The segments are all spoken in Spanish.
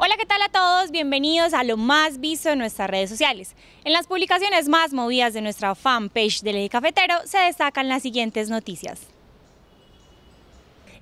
Hola, ¿qué tal a todos? Bienvenidos a lo más visto en nuestras redes sociales. En las publicaciones más movidas de nuestra fanpage de Lady cafetero se destacan las siguientes noticias.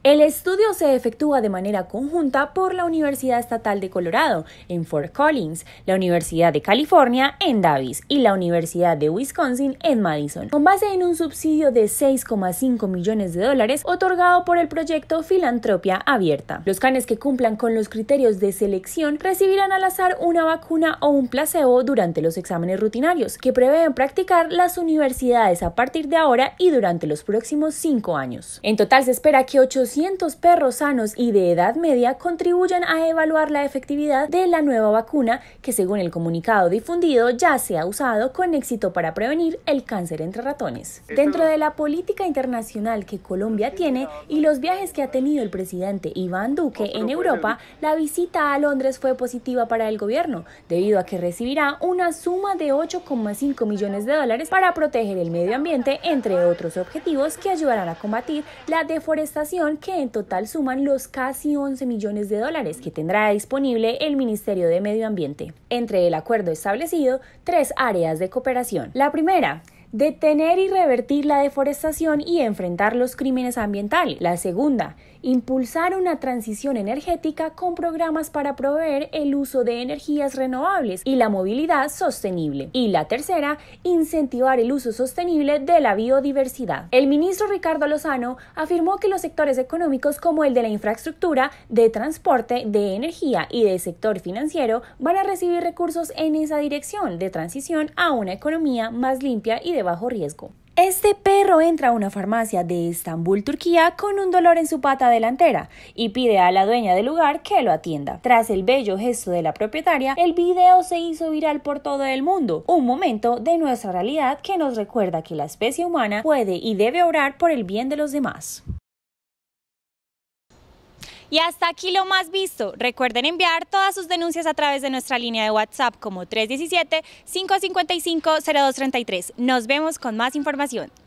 El estudio se efectúa de manera conjunta por la Universidad Estatal de Colorado en Fort Collins, la Universidad de California en Davis y la Universidad de Wisconsin en Madison, con base en un subsidio de 6,5 millones de dólares otorgado por el proyecto Filantropia Abierta. Los canes que cumplan con los criterios de selección recibirán al azar una vacuna o un placebo durante los exámenes rutinarios que prevén practicar las universidades a partir de ahora y durante los próximos cinco años. En total se espera que 200 perros sanos y de edad media contribuyen a evaluar la efectividad de la nueva vacuna que según el comunicado difundido ya se ha usado con éxito para prevenir el cáncer entre ratones. Dentro de la política internacional que Colombia tiene y los viajes que ha tenido el presidente Iván Duque en Europa, la visita a Londres fue positiva para el gobierno, debido a que recibirá una suma de 8,5 millones de dólares para proteger el medio ambiente, entre otros objetivos que ayudarán a combatir la deforestación que en total suman los casi 11 millones de dólares que tendrá disponible el Ministerio de Medio Ambiente. Entre el acuerdo establecido, tres áreas de cooperación. La primera, detener y revertir la deforestación y enfrentar los crímenes ambientales. La segunda, impulsar una transición energética con programas para proveer el uso de energías renovables y la movilidad sostenible. Y la tercera, incentivar el uso sostenible de la biodiversidad. El ministro Ricardo Lozano afirmó que los sectores económicos como el de la infraestructura, de transporte, de energía y de sector financiero van a recibir recursos en esa dirección de transición a una economía más limpia y bajo riesgo. Este perro entra a una farmacia de Estambul, Turquía, con un dolor en su pata delantera y pide a la dueña del lugar que lo atienda. Tras el bello gesto de la propietaria, el video se hizo viral por todo el mundo, un momento de nuestra realidad que nos recuerda que la especie humana puede y debe orar por el bien de los demás. Y hasta aquí lo más visto. Recuerden enviar todas sus denuncias a través de nuestra línea de WhatsApp como 317-555-0233. Nos vemos con más información.